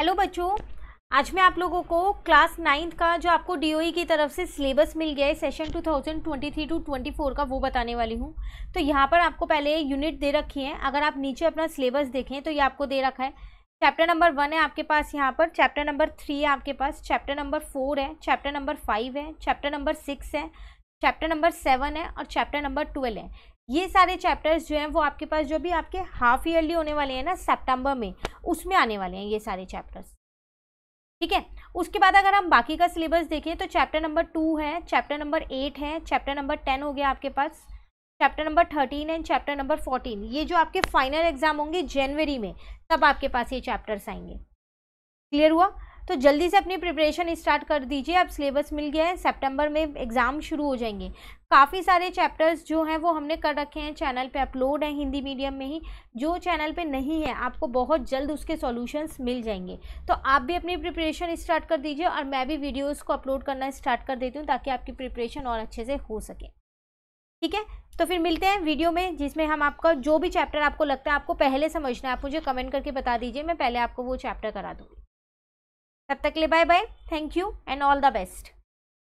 hello बच्चों आज मैं आप लोगों को क्लास नाइन्थ का जो आपको डीओई e की तरफ से सिलेबस मिल गया है सेशन 2023 टू 24 का वो बताने वाली हूँ तो यहाँ पर आपको पहले यूनिट दे रखी है अगर आप नीचे अपना सिलेबस देखें तो ये आपको दे रखा है चैप्टर नंबर वन है आपके पास यहाँ पर चैप्टर नंबर थ्री है आपके पास चैप्टर नंबर फोर है चैप्टर नंबर फाइव है चैप्टर नंबर सिक्स है चैप्टर नंबर सेवन है और चैप्टर नंबर ट्वेल्व है ये सारे चैप्टर्स जो हैं वो आपके पास जो भी आपके हाफ ईयरली होने वाले हैं ना सितंबर में उसमें आने वाले हैं ये सारे चैप्टर्स ठीक है उसके बाद अगर हम बाकी का सिलेबस देखें तो चैप्टर नंबर टू है चैप्टर नंबर एट है चैप्टर नंबर टेन हो गया आपके पास chapter number thirteen and chapter number fourteen ये जो आपके फाइनल एग्जाम होंगे जनवरी में तब आपके पास ये चैप्टर्स आएंगे क्लियर हुआ तो जल्दी से अपनी प्रिपरेशन स्टार्ट कर दीजिए अब सिलेबस मिल गया है सेप्टेम्बर में एग्ज़ाम शुरू हो जाएंगे काफ़ी सारे चैप्टर्स जो हैं वो हमने कर रखे हैं चैनल पे अपलोड हैं हिंदी मीडियम में ही जो चैनल पे नहीं है आपको बहुत जल्द उसके सॉल्यूशंस मिल जाएंगे तो आप भी अपनी प्रिपरेशन स्टार्ट कर दीजिए और मैं भी वीडियोस को अपलोड करना स्टार्ट कर देती हूँ ताकि आपकी प्रिपरेशन और अच्छे से हो सके ठीक है तो फिर मिलते हैं वीडियो में जिसमें हम आपका जो भी चैप्टर आपको लगता है आपको पहले समझना है आप मुझे कमेंट करके बता दीजिए मैं पहले आपको वो चैप्टर करा दूँगी तब तक ले bye bye thank you and all the best